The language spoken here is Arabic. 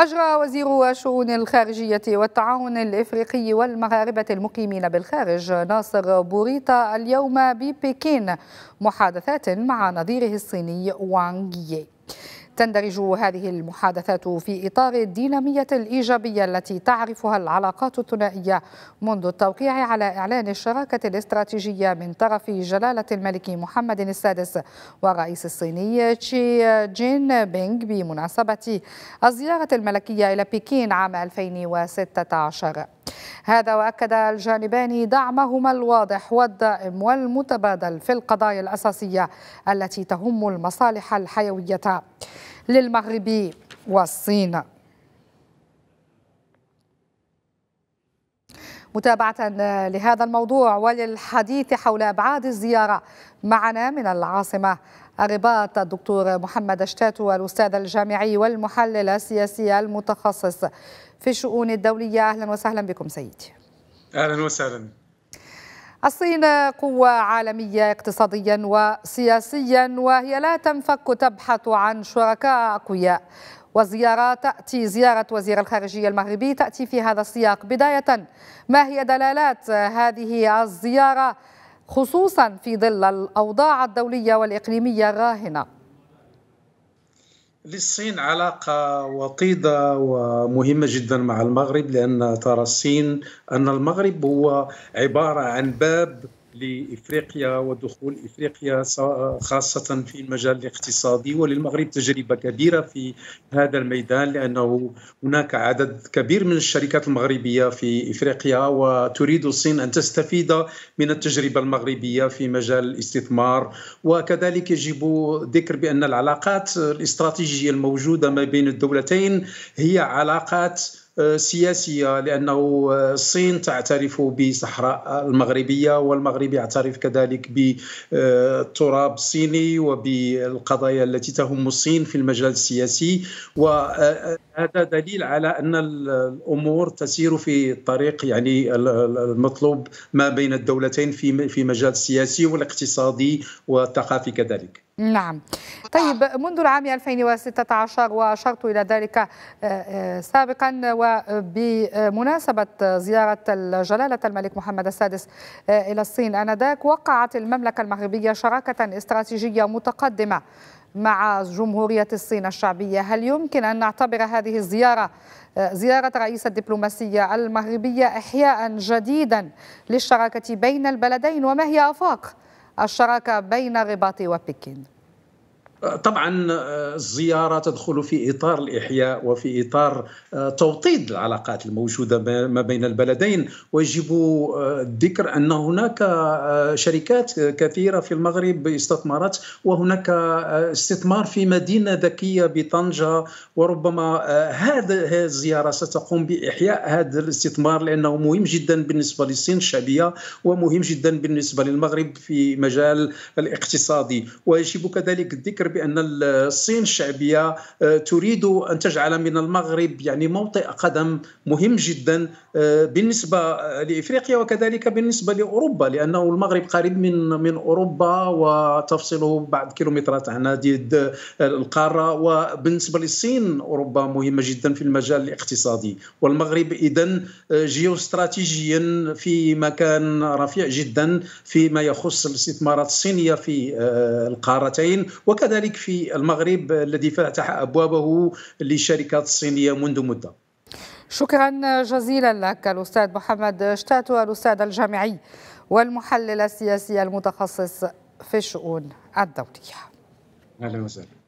أجرى وزير الشؤون الخارجية والتعاون الإفريقي والمغاربة المقيمين بالخارج ناصر بوريتا اليوم ببكين محادثات مع نظيره الصيني وانغ يي تندرج هذه المحادثات في إطار الدينامية الإيجابية التي تعرفها العلاقات الثنائية منذ التوقيع على إعلان الشراكة الاستراتيجية من طرف جلالة الملك محمد السادس والرئيس الصيني تشي جين بينغ بمناسبة الزيارة الملكية إلى بكين عام 2016 هذا وأكد الجانبان دعمهما الواضح والدائم والمتبادل في القضايا الأساسية التي تهم المصالح الحيوية للمغرب والصين متابعة لهذا الموضوع وللحديث حول أبعاد الزيارة معنا من العاصمة الرباط الدكتور محمد اشتاتو الأستاذ الجامعي والمحلل السياسي المتخصص في الشؤون الدولية أهلا وسهلا بكم سيدي أهلا وسهلا الصين قوة عالمية اقتصاديا وسياسيا وهي لا تنفك تبحث عن شركاء أقوياء وزيارة تأتي زيارة وزير الخارجية المغربي تأتي في هذا السياق بداية ما هي دلالات هذه الزيارة خصوصا في ظل الأوضاع الدولية والإقليمية الراهنة للصين علاقة وطيدة ومهمة جدا مع المغرب لأن ترى الصين أن المغرب هو عبارة عن باب لافريقيا ودخول افريقيا خاصه في المجال الاقتصادي وللمغرب تجربه كبيره في هذا الميدان لانه هناك عدد كبير من الشركات المغربيه في افريقيا وتريد الصين ان تستفيد من التجربه المغربيه في مجال الاستثمار وكذلك يجب ذكر بان العلاقات الاستراتيجيه الموجوده ما بين الدولتين هي علاقات آه، سياسيه لانه آه، الصين تعترف بالصحراء المغربيه والمغرب يعترف كذلك بالتراب آه، الصيني وبالقضايا التي تهم الصين في المجال السياسي وهذا دليل على ان الامور تسير في الطريق يعني المطلوب ما بين الدولتين في في المجال السياسي والاقتصادي والثقافي كذلك نعم طيب منذ العام 2016 وأشرت إلى ذلك آه، آه، سابقا وبمناسبة زيارة جلالة الملك محمد السادس آه، إلى الصين آنذاك وقعت المملكة المغربية شراكة استراتيجية متقدمة مع جمهورية الصين الشعبية هل يمكن أن نعتبر هذه الزيارة زيارة رئيس الدبلوماسية المغربية إحياء جديدا للشراكة بين البلدين وما هي أفاق الشراكة بين الرباط وبكين طبعا آه، الزياره تدخل في اطار الاحياء وفي اطار آه، توطيد العلاقات الموجوده ما بين البلدين ويجب آه، الذكر ان هناك شركات كثيره في المغرب استثمرت وهناك استثمار في مدينه ذكيه بطنجه وربما هذا الزياره ستقوم باحياء هذا الاستثمار لانه مهم جدا بالنسبه للصين الشعبيه ومهم جدا بالنسبه للمغرب في مجال الاقتصادي ويجب كذلك الذكر بان الصين الشعبيه آه، تريد ان تجعل من المغرب يعني موطئ قدم مهم جدا آه، بالنسبه لافريقيا وكذلك بالنسبه لاوروبا لانه المغرب قريب من من اوروبا وتفصله بعض كيلومترات عن هذه القاره وبالنسبه للصين اوروبا مهمه جدا في المجال الاقتصادي والمغرب اذا آه، جيوستراتيجيا في مكان رفيع جدا فيما يخص الاستثمارات الصينيه في القارتين وكذلك كذلك في المغرب الذي فتح أبوابه للشركات الصينية منذ مدة شكرا جزيلا لك الأستاذ محمد شتاتو الأستاذ الجامعي والمحلل السياسي المتخصص في الشؤون الدولية أهلا وسهلا